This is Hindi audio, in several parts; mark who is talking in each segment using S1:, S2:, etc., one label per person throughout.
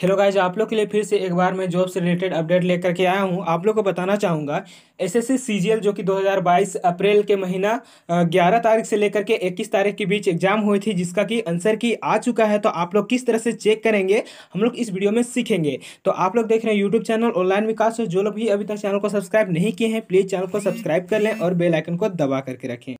S1: हेलो गाइज आप लोग के लिए फिर से एक बार मैं जॉब से रिलेटेड अपडेट लेकर के आया हूँ आप लोग को बताना चाहूँगा एसएससी सीजीएल जो कि 2022 अप्रैल के महीना 11 तारीख से लेकर के 21 तारीख के बीच एग्जाम हुई थी जिसका कि आंसर की आ चुका है तो आप लोग किस तरह से चेक करेंगे हम लोग इस वीडियो में सीखेंगे तो आप लोग देख रहे हैं यूट्यूब चैनल ऑनलाइन विकास जो लोग भी अभी तक चैनल को सब्सक्राइब नहीं किए हैं प्लीज़ चैनल को सब्सक्राइब कर लें और बेलाइकन को दबा करके रखें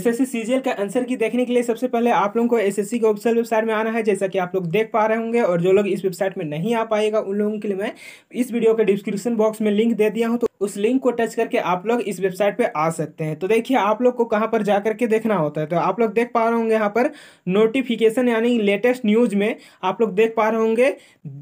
S1: एसएससी सीजीएल का आंसर की देखने के लिए सबसे पहले आप लोगों को एसएससी के ऑफिशियल वेबसाइट में आना है जैसा कि आप लोग देख पा रहे होंगे और जो लोग इस वेबसाइट में नहीं आ पाएगा उन लोगों के लिए मैं इस वीडियो के डिस्क्रिप्शन बॉक्स में लिंक दे दिया हूँ तो उस लिंक को टच करके आप लोग इस वेबसाइट पे आ सकते हैं तो देखिए आप लोग को कहाँ पर जा करके देखना होता है तो आप लोग देख पा रहे होंगे यहाँ पर नोटिफिकेशन यानी लेटेस्ट न्यूज में आप लोग देख पा रहे होंगे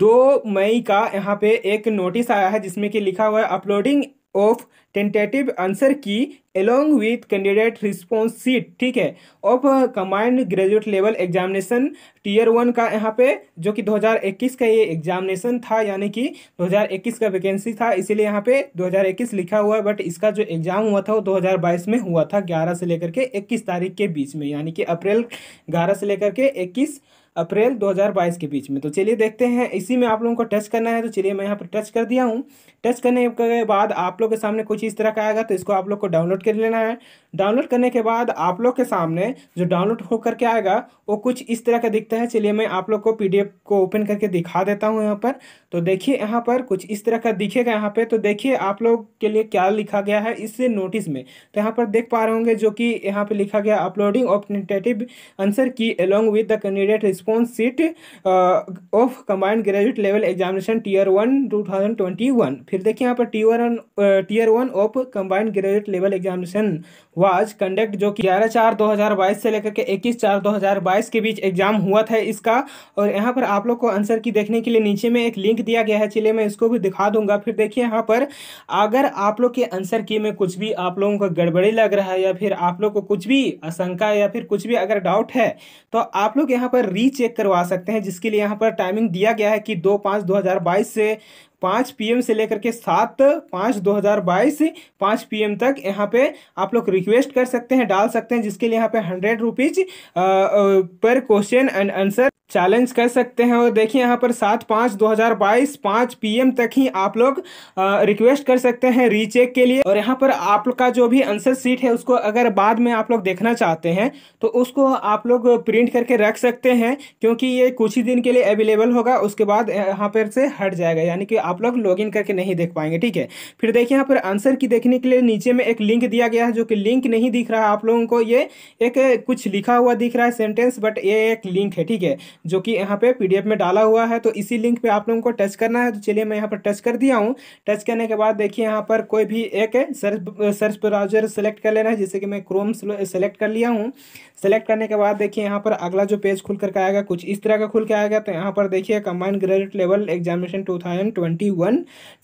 S1: दो मई का यहाँ पे एक नोटिस आया है जिसमें कि लिखा हुआ है uploading of tentative answer key along with candidate response sheet ठीक है of combined graduate level examination tier one का यहाँ पे जो कि 2021 का ये एग्जामिनेशन था यानी कि 2021 का वैकेंसी था इसीलिए यहाँ पे 2021 लिखा हुआ है बट इसका जो एग्ज़ाम हुआ था वो 2022 में हुआ था 11 से लेकर के 21 तारीख के बीच में यानी कि अप्रैल ग्यारह से लेकर के इक्कीस अप्रैल 2022 के बीच में तो चलिए देखते हैं इसी में आप लोगों को टच करना है तो चलिए मैं यहाँ पर टच कर दिया हूँ टच करने के बाद आप लोग के सामने कुछ इस तरह का आएगा तो इसको आप लोग को डाउनलोड कर लेना है डाउनलोड करने के बाद आप लोग के सामने जो डाउनलोड होकर के आएगा वो कुछ इस तरह का दिखता है चलिए मैं आप लोग को पी को ओपन करके दिखा देता हूँ यहाँ पर तो देखिए यहाँ पर कुछ इस तरह का दिखेगा यहाँ पर तो देखिए आप लोग के लिए क्या लिखा गया है इस नोटिस में तो यहाँ पर देख पा रहे होंगे जो कि यहाँ पर लिखा गया uploading of answer key along with the candidate response sheet of combined graduate level examination tier one two thousand twenty one फिर देखिए यहाँ पर tier one tier one of combined graduate level examination was conduct जो कि ग्यारह चार दो हज़ार बाईस से लेकर के इक्कीस चार दो हज़ार बाईस के बीच एग्जाम हुआ था इसका और यहाँ पर आप लोग को आंसर की देखने के लिए नीचे में एक लिंक दिया गया है चलिए मैं इसको भी दिखा दूंगा फिर देखिए यहाँ पर अगर आप लोग के आंसर की में कुछ भी आप लोगों को गड़बड़ी लग रहा है या फिर आप लोग को कुछ भी आशंका या फिर कुछ भी अगर डाउट है तो आप लोग यहाँ पर रीच चेक करवा सकते हैं जिसके लिए यहाँ पर टाइमिंग दिया गया है कि दो पाँच दो हज़ार बाईस से पाँच पीएम से लेकर के सात पाँच दो हज़ार बाईस पाँच पीएम तक यहाँ पे आप लोग रिक्वेस्ट कर सकते हैं डाल सकते हैं जिसके लिए यहाँ पे hundred rupees per question and answer challenge कर सकते हैं और देखिए यहाँ पर सात पाँच दो हज़ार बाईस पाँच पी तक ही आप लोग रिक्वेस्ट कर सकते हैं रीचेक के लिए और यहाँ पर आप का जो भी आंसर सीट है उसको अगर बाद में आप लोग देखना चाहते हैं तो उसको आप लोग प्रिंट करके रख सकते हैं क्योंकि ये कुछ ही दिन के लिए अवेलेबल होगा उसके बाद यहाँ पर से हट जाएगा यानी कि आप लोग लॉग करके नहीं देख पाएंगे ठीक है फिर देखिए यहाँ पर आंसर की देखने के लिए नीचे में एक लिंक दिया गया है जो कि लिंक नहीं दिख रहा है आप लोगों को ये एक कुछ लिखा हुआ दिख रहा है सेंटेंस बट ये एक लिंक है ठीक है जो कि यहाँ पे पीडीएफ में डाला हुआ है तो इसी लिंक पे आप लोगों को टच करना है तो चलिए मैं यहाँ पर टच कर दिया हूँ टच करने के बाद देखिए यहाँ पर कोई भी एक सर्च सर्च ब्राउजर सेलेक्ट कर लेना है जैसे कि मैं क्रोम सेलेक्ट कर लिया हूँ सेलेक्ट करने के बाद देखिए यहाँ पर अगला जो पेज खुल करके आएगा कुछ इस तरह का खुल के आएगा तो यहाँ पर देखिए combined graduate level examination two thousand twenty one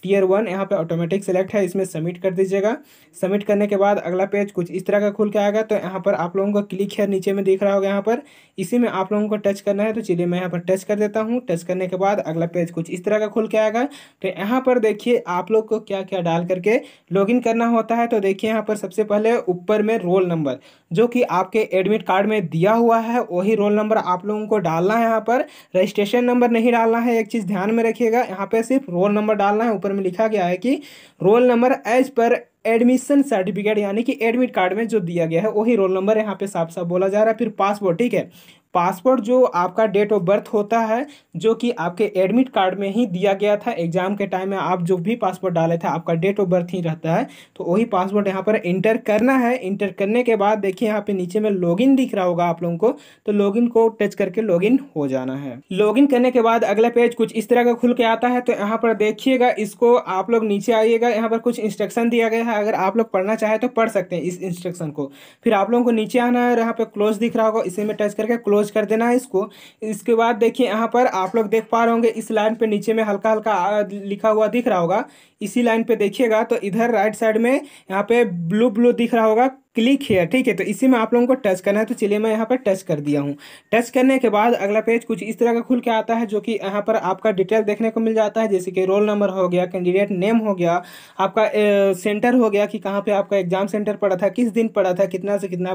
S1: tier one यहाँ पर ऑटोमेटिक सेलेक्ट है इसमें सबमिट कर दीजिएगा सबमिट करने के बाद अगला पेज कुछ इस तरह का खुल के आएगा तो यहाँ पर आप लोगों को क्लिक है नीचे में दिख रहा होगा यहाँ पर इसी में आप लोगों को टच करना है तो चलिए मैं यहाँ पर टच कर देता हूँ टच करने के बाद अगला पेज कुछ इस तरह का खुल के आएगा तो यहाँ पर देखिए आप लोग को क्या क्या डाल करके लॉगिन करना होता है तो देखिए यहाँ पर सबसे पहले ऊपर में रोल नंबर जो कि आपके एडमिट कार्ड में दिया हुआ है वही रोल नंबर आप लोगों को डालना है यहाँ पर रजिस्ट्रेशन नंबर नहीं डालना है एक चीज़ ध्यान में रखिएगा यहाँ पर सिर्फ रोल नंबर डालना है ऊपर में लिखा गया है कि roll number as per admission certificate यानी कि एडमिट कार्ड में जो दिया गया है वही रोल नंबर यहाँ पे साफ साफ बोला जा रहा है फिर पासपोर्ट ठीक है पासपोर्ट जो आपका डेट ऑफ बर्थ होता है जो कि आपके एडमिट कार्ड में ही दिया गया था एग्जाम के टाइम में आप जो भी पासपोर्ट डाले थे आपका डेट ऑफ बर्थ ही रहता है तो वही पासपोर्ट यहाँ पर इंटर करना है इंटर करने के बाद देखिए यहाँ पे नीचे में लॉगिन दिख रहा होगा आप लोगों को तो लॉगिन को टच करके लॉगिन हो जाना है लॉगिन करने के बाद अगला पेज कुछ इस तरह का खुल के आता है तो यहाँ पर देखिएगा इसको आप लोग नीचे आइएगा यहाँ पर कुछ इंस्ट्रक्शन दिया गया है अगर आप लोग पढ़ना चाहें तो पढ़ सकते हैं इस इंस्ट्रक्शन को फिर आप लोगों को नीचे आना है यहाँ पर क्लोज दिख रहा होगा इसी में टच करके क्लोज क्लोज कर देना है इसको इसके बाद देखिए यहाँ पर आप लोग देख पा रहे होंगे इस लाइन पे नीचे में हल्का हल्का लिखा हुआ दिख रहा होगा इसी लाइन पे देखिएगा तो इधर राइट साइड में यहाँ पे ब्लू ब्लू दिख रहा होगा क्लिक हेयर ठीक है तो इसी में आप लोगों को टच करना है तो चलिए मैं यहाँ पर टच कर दिया हूँ टच करने के बाद अगला पेज कुछ इस तरह का खुल के आता है जो कि यहाँ पर आपका डिटेल देखने को मिल जाता है जैसे कि रोल नंबर हो गया कैंडिडेट नेम हो गया आपका ए, सेंटर हो गया कि कहाँ पर आपका एग्जाम सेंटर पड़ा था किस दिन पड़ा था कितना से कितना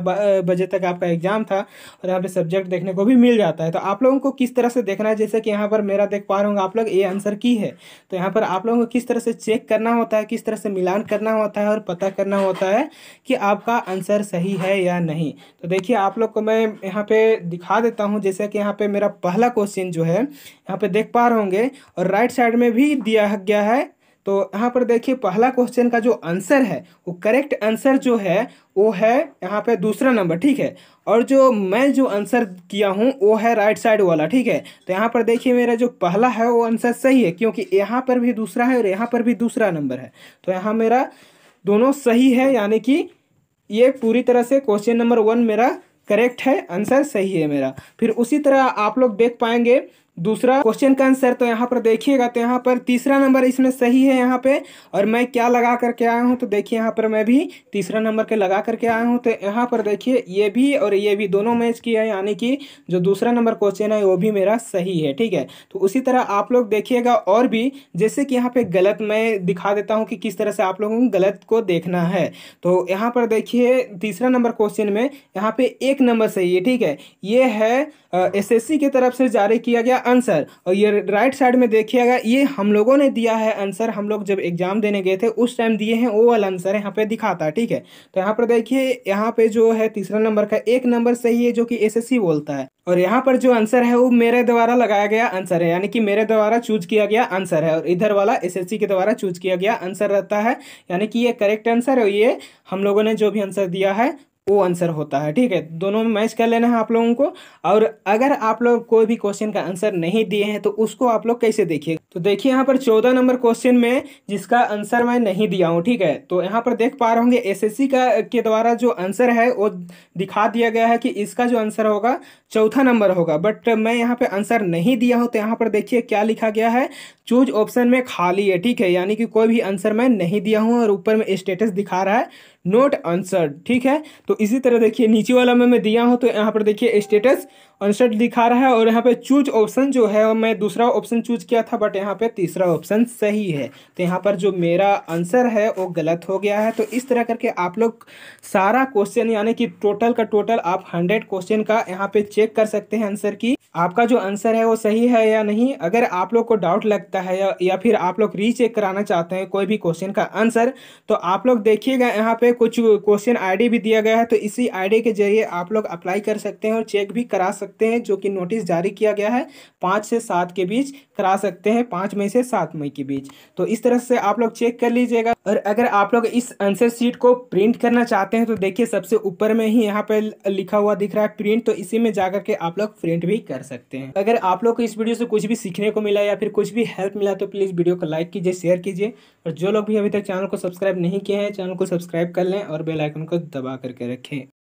S1: बजे तक आपका एग्जाम था और यहाँ पर सब्जेक्ट देखने को भी मिल जाता है तो आप लोगों को किस तरह से देखना है जैसे कि यहाँ पर मेरा देख पा रहा हूँ आप लोग ये आंसर की है तो यहाँ पर आप लोगों को किस तरह से चेक करना होता है किस तरह से मिलान करना होता है और पता करना होता है कि आपका आंसर सही है या नहीं तो देखिए आप लोग को मैं यहाँ पे दिखा देता हूँ जैसे कि यहाँ पे मेरा पहला क्वेश्चन जो है यहाँ पे देख पा रहे होंगे और राइट साइड में भी दिया गया है तो यहाँ पर देखिए पहला क्वेश्चन का जो आंसर है वो करेक्ट आंसर जो है वो है यहाँ पे दूसरा नंबर ठीक है और जो मैं जो आंसर किया हूँ वो है राइट साइड वाला ठीक है तो यहाँ पर देखिए मेरा जो पहला है वो आंसर सही है क्योंकि यहाँ पर भी दूसरा है और यहाँ पर भी दूसरा नंबर है तो यहाँ मेरा दोनों सही है यानी कि ये पूरी तरह से क्वेश्चन नंबर वन मेरा करेक्ट है आंसर सही है मेरा फिर उसी तरह आप लोग देख पाएंगे दूसरा क्वेश्चन का आंसर तो यहाँ पर देखिएगा तो यहाँ पर तीसरा नंबर इसमें सही है यहाँ पे और मैं क्या लगा करके आया हूँ तो देखिए यहाँ पर मैं भी तीसरा नंबर के लगा करके आया हूँ तो यहाँ पर देखिए ये भी और ये भी दोनों मैच किया है यानी कि जो दूसरा नंबर क्वेश्चन है वो भी मेरा सही है ठीक है तो उसी तरह आप लोग देखिएगा और भी जैसे कि यहाँ पर गलत मैं दिखा देता हूँ कि किस तरह से आप लोगों को गलत को देखना है तो यहाँ पर देखिए तीसरा नंबर क्वेश्चन में यहाँ पर एक नंबर सही है ठीक है ये है एस की तरफ से जारी किया गया आंसर और ये राइट साइड में देखिएगा ये हम लोगों ने दिया है आंसर हम लोग जब एग्जाम देने गए थे उस टाइम दिए हैं वो वाला आंसर यहाँ पे दिखाता है ठीक है तो यहाँ पर देखिए यहाँ पे जो है तीसरा नंबर का एक नंबर सही है जो कि एसएससी बोलता है और यहाँ पर जो आंसर है वो मेरे द्वारा लगाया गया आंसर है यानी कि मेरे द्वारा चूज किया गया आंसर है और इधर वाला एस के द्वारा चूज किया गया आंसर रहता है यानी कि ये करेक्ट आंसर है ये हम लोगों ने जो भी आंसर दिया है वो आंसर होता है ठीक है दोनों में मैच कर लेना है आप लोगों को और अगर आप लोग कोई भी क्वेश्चन का आंसर नहीं दिए हैं तो उसको आप लोग कैसे देखिए तो देखिए यहाँ पर चौदह नंबर क्वेश्चन में जिसका आंसर मैं नहीं दिया हूँ ठीक है तो यहाँ पर देख पा रहे होंगे एस का के द्वारा जो आंसर है वो दिखा दिया गया है कि इसका जो आंसर होगा चौथा नंबर होगा बट मैं यहाँ पर आंसर नहीं दिया हूँ तो यहाँ पर देखिए क्या लिखा गया है चूज ऑप्शन में खाली है ठीक है यानी कि कोई भी आंसर मैं नहीं दिया हूँ और ऊपर में स्टेटस दिखा रहा है नोट आंसर ठीक है तो इसी तरह देखिए नीचे वाला में मैं दिया हूँ तो यहाँ पर देखिए स्टेटस आंसर दिखा रहा है और यहाँ पे चूज ऑप्शन जो है मैं दूसरा ऑप्शन चूज किया था बट यहाँ पे तीसरा ऑप्शन सही है तो यहाँ पर जो मेरा आंसर है वो गलत हो गया है तो इस तरह करके आप लोग सारा क्वेश्चन यानी कि टोटल का टोटल आप हंड्रेड क्वेश्चन का यहाँ पे चेक कर सकते हैं आंसर की आपका जो आंसर है वो सही है या नहीं अगर आप लोग को डाउट लगता है या, या फिर आप लोग रीचेक कराना चाहते हैं कोई भी क्वेश्चन का आंसर तो आप लोग देखिएगा यहाँ पे कुछ क्वेश्चन आईडी भी दिया गया है तो इसी आईडी के जरिए आप लोग अप्लाई कर सकते हैं और चेक भी करा सकते सकते हैं जो कि नोटिस जारी किया गया है पाँच से सात के बीच करा सकते हैं पाँच मई से सात मई के बीच तो इस तरह से आप लोग चेक कर लीजिएगा और अगर आप लोग इस आंसर शीट को प्रिंट करना चाहते हैं तो देखिए सबसे ऊपर में ही यहाँ पर लिखा हुआ दिख रहा है प्रिंट तो इसी में जाकर के आप लोग प्रिंट भी कर सकते हैं अगर आप लोग को इस वीडियो से कुछ भी सीखने को मिला या फिर कुछ भी हेल्प मिला तो प्लीज़ वीडियो को लाइक कीजिए शेयर कीजिए और जो लोग भी अभी तक चैनल को सब्सक्राइब नहीं किए हैं चैनल को सब्सक्राइब कर लें और बेलाइकन को दबा करके रखें